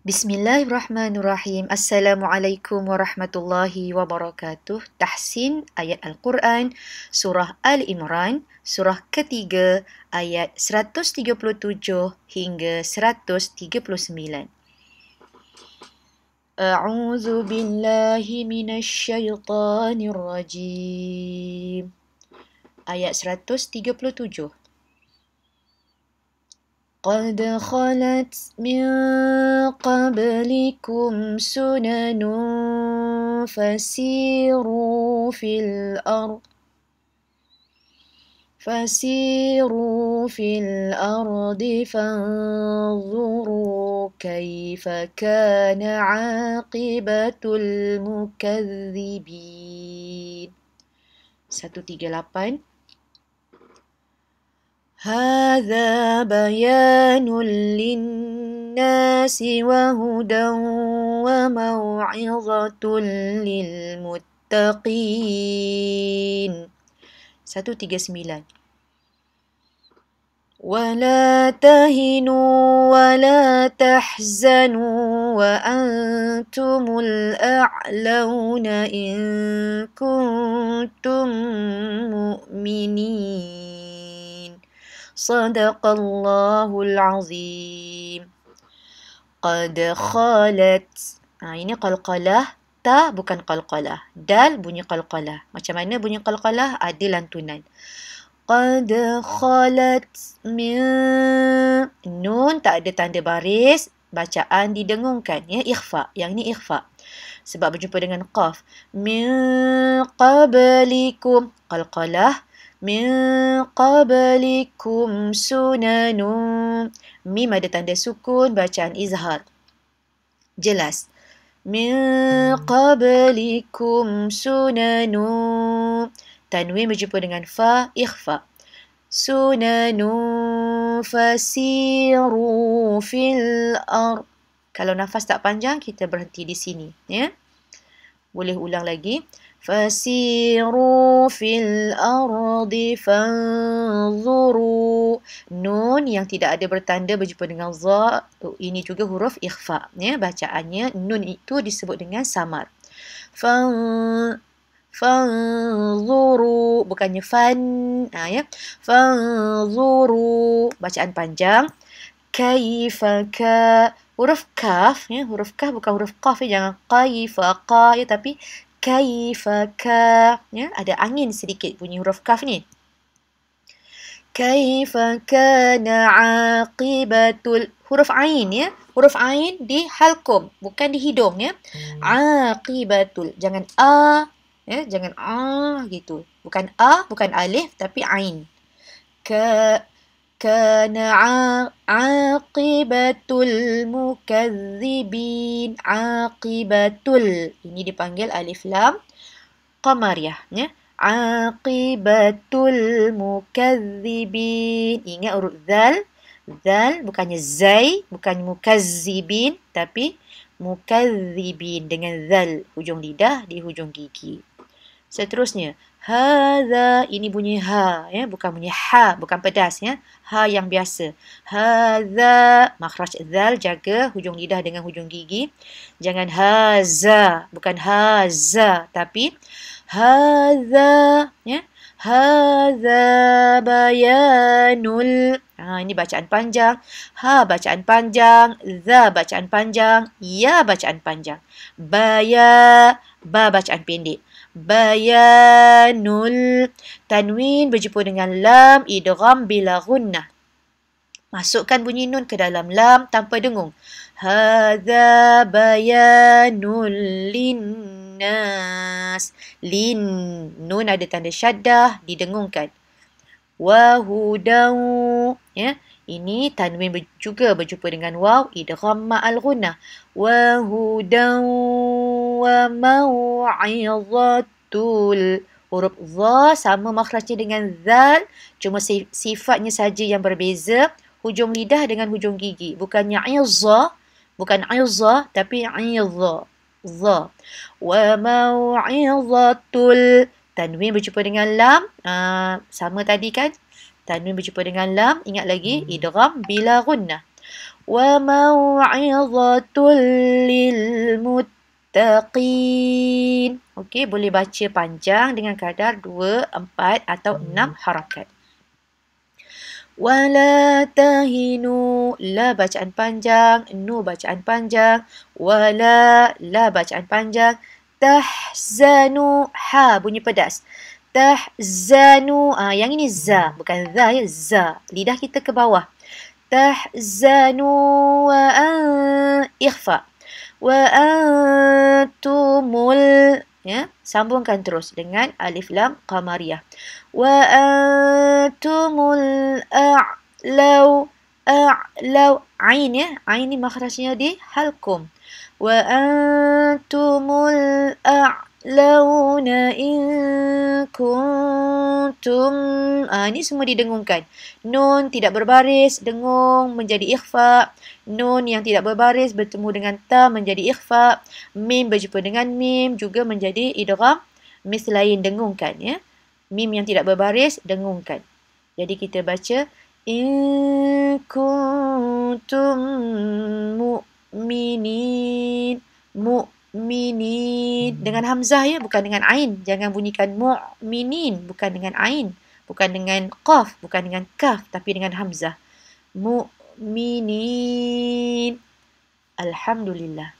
Bismillahirrahmanirrahim. Assalamualaikum warahmatullahi wabarakatuh. Tahsin ayat Al-Quran, surah Al-Imran, surah ketiga ayat 137 hingga 139. A'udzu billahi minasy syaithanir rajim. Ayat 137. قد خلت من قبلكم سنن فسيروا في الأرض فسيروا في الأرض فانظروا كيف كان عاقبة المكذبين 138 هذا بيان للناس وهدى وموعظة للمتقين 139 ولا تهنوا ولا تحزنوا وأنتم الأعلون إن كنتم مؤمنين صدق الله العظيم قد خالت ha, ini qalqalah ta bukan qalqalah dal bunyi qalqalah macam mana bunyi qalqalah ada lantunan qad khalat min nun tak ada tanda baris bacaan didengungkan ya ikhfa yang ni ikhfa sebab berjumpa dengan qaf min qablikum qalqalah min qablikum sunanum. Mim ada tanda sukun, bacaan izhar. Jelas. Min qablikum sunanum. Tanwin berjumpa dengan fa, ikhfa. Sunanum fasiru fil ar. Kalau nafas tak panjang, kita berhenti di sini. Ya? Yeah? Boleh ulang lagi. Fasiru fil ardi fanzuru. Nun yang tidak ada bertanda berjumpa dengan za. Ini juga huruf ikhfa. Ya, bacaannya nun itu disebut dengan samar. Fan fanzuru bukannya fan ha, ya fanzuru bacaan panjang kaifa ka huruf kaf ya huruf kaf bukan huruf qaf ya jangan qaifa qa ya tapi kaifa ka ya ada angin sedikit bunyi huruf kaf ni kaifa kana aqibatul huruf ain ya huruf ain di halqum bukan di hidung ya hmm. aqibatul jangan a ya jangan a gitu bukan a bukan alif tapi ain ka كان عاقبة المكذبين عاقبة ال ini dipanggil alif lam qamariyah ya عاقبة المكذبين ingat huruf zal zal bukannya zai bukan mukazzibin tapi mukazzibin dengan zal hujung lidah di hujung gigi seterusnya Hada ini bunyi ha ya bukan bunyi ha bukan pedas ya ha yang biasa hada makhraj zal jaga hujung lidah dengan hujung gigi jangan haza bukan haza tapi hada ya hada bayanul ha ini bacaan panjang ha bacaan panjang za bacaan panjang ya bacaan panjang baya ba bacaan pendek bayanul tanwin berjumpa dengan lam idgham bila gunnah masukkan bunyi nun ke dalam lam tanpa dengung hadza bayanul linnas lin nun ada tanda syaddah didengungkan wa ya ini tanwin juga berjumpa dengan waw idgham ma'al gunnah wa hudaw وَمَوْعِظَةُلْ Huruf za sama makhrajnya dengan zal, cuma sifatnya saja yang berbeza. Hujung lidah dengan hujung gigi. Bukannya izza, bukan izza, tapi izza. Za. Wa maw'izzatul. Tanwin berjumpa dengan lam. Aa, ha, sama tadi kan? Tanwin berjumpa dengan lam. Ingat lagi, hmm. idram bila gunnah. Wa maw'izzatul lil mutlil muttaqin. Okey, boleh baca panjang dengan kadar dua empat atau hmm. enam harakat. Wala tahinu la bacaan panjang, nu bacaan panjang, wala la bacaan panjang, tahzanu ha bunyi pedas. Tahzanu ah yang ini za hmm. bukan za ya za. Lidah kita ke bawah. Tahzanu wa ah, ikhfa wa antumul ya sambungkan terus dengan alif lam qamariyah wa antumul a'law a'law ain ya ain ini makhrajnya di halkum wa antumul a'law launa kuntum ah ini semua didengungkan nun tidak berbaris dengung menjadi ikhfa nun yang tidak berbaris bertemu dengan ta menjadi ikhfa mim berjumpa dengan mim juga menjadi idgham mis lain dengungkan ya mim yang tidak berbaris dengungkan jadi kita baca in kuntum mu'minin mu'minin mu'minin hmm. dengan hamzah ya bukan dengan ain jangan bunyikan mu'minin bukan dengan ain bukan dengan qaf bukan dengan kaf tapi dengan hamzah mu'minin alhamdulillah